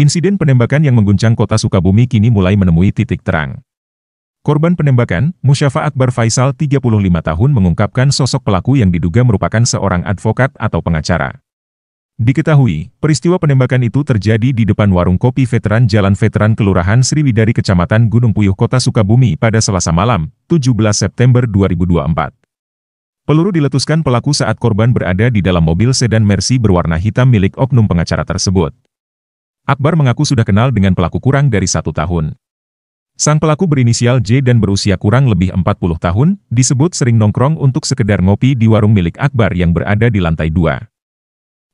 Insiden penembakan yang mengguncang kota Sukabumi kini mulai menemui titik terang. Korban penembakan, Musyafa Akbar Faisal 35 tahun mengungkapkan sosok pelaku yang diduga merupakan seorang advokat atau pengacara. Diketahui, peristiwa penembakan itu terjadi di depan warung kopi veteran Jalan Veteran Kelurahan Sriwidari Kecamatan Gunung Puyuh Kota Sukabumi pada selasa malam, 17 September 2024. Peluru diletuskan pelaku saat korban berada di dalam mobil sedan Mercy berwarna hitam milik oknum pengacara tersebut. Akbar mengaku sudah kenal dengan pelaku kurang dari satu tahun. Sang pelaku berinisial J dan berusia kurang lebih 40 tahun, disebut sering nongkrong untuk sekedar ngopi di warung milik Akbar yang berada di lantai dua.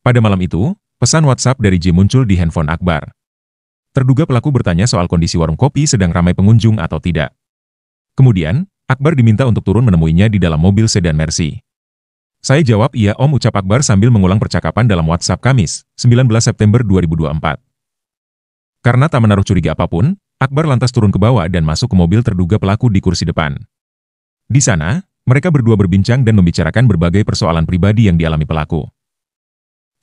Pada malam itu, pesan WhatsApp dari J muncul di handphone Akbar. Terduga pelaku bertanya soal kondisi warung kopi sedang ramai pengunjung atau tidak. Kemudian, Akbar diminta untuk turun menemuinya di dalam mobil sedan Mercy. Saya jawab iya om ucap Akbar sambil mengulang percakapan dalam WhatsApp Kamis, 19 September 2024. Karena tak menaruh curiga apapun, Akbar lantas turun ke bawah dan masuk ke mobil terduga pelaku di kursi depan. Di sana, mereka berdua berbincang dan membicarakan berbagai persoalan pribadi yang dialami pelaku.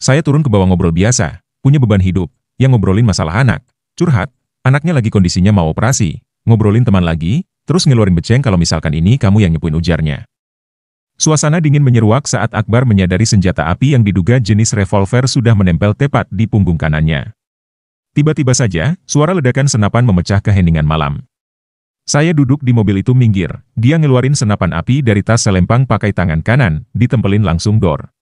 Saya turun ke bawah ngobrol biasa, punya beban hidup, yang ngobrolin masalah anak, curhat, anaknya lagi kondisinya mau operasi, ngobrolin teman lagi, terus ngeluarin beceng kalau misalkan ini kamu yang nyepuin ujarnya. Suasana dingin menyeruak saat Akbar menyadari senjata api yang diduga jenis revolver sudah menempel tepat di punggung kanannya. Tiba-tiba saja, suara ledakan senapan memecah keheningan malam. Saya duduk di mobil itu minggir. Dia ngeluarin senapan api dari tas selempang pakai tangan kanan, ditempelin langsung door.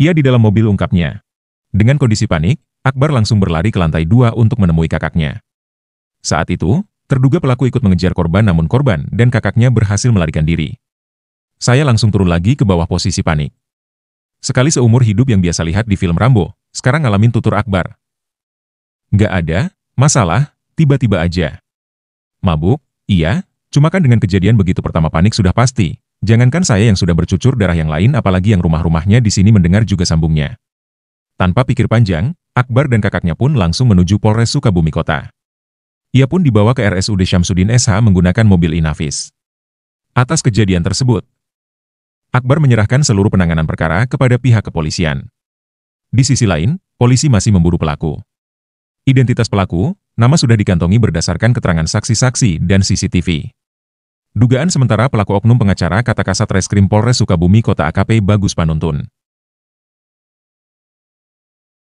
Ia di dalam mobil ungkapnya. Dengan kondisi panik, Akbar langsung berlari ke lantai dua untuk menemui kakaknya. Saat itu, terduga pelaku ikut mengejar korban namun korban dan kakaknya berhasil melarikan diri. Saya langsung turun lagi ke bawah posisi panik. Sekali seumur hidup yang biasa lihat di film Rambo, sekarang ngalamin tutur Akbar, Gak ada, masalah, tiba-tiba aja. Mabuk, iya, cuma kan dengan kejadian begitu pertama panik sudah pasti. Jangankan saya yang sudah bercucur darah yang lain apalagi yang rumah-rumahnya di sini mendengar juga sambungnya. Tanpa pikir panjang, Akbar dan kakaknya pun langsung menuju Polres Sukabumi Kota. Ia pun dibawa ke RSUD Syamsuddin SH menggunakan mobil Inavis. Atas kejadian tersebut, Akbar menyerahkan seluruh penanganan perkara kepada pihak kepolisian. Di sisi lain, polisi masih memburu pelaku. Identitas pelaku, nama sudah dikantongi berdasarkan keterangan saksi-saksi dan CCTV. Dugaan sementara pelaku oknum pengacara kata Kasat Reskrim Polres Sukabumi Kota AKP Bagus Panuntun.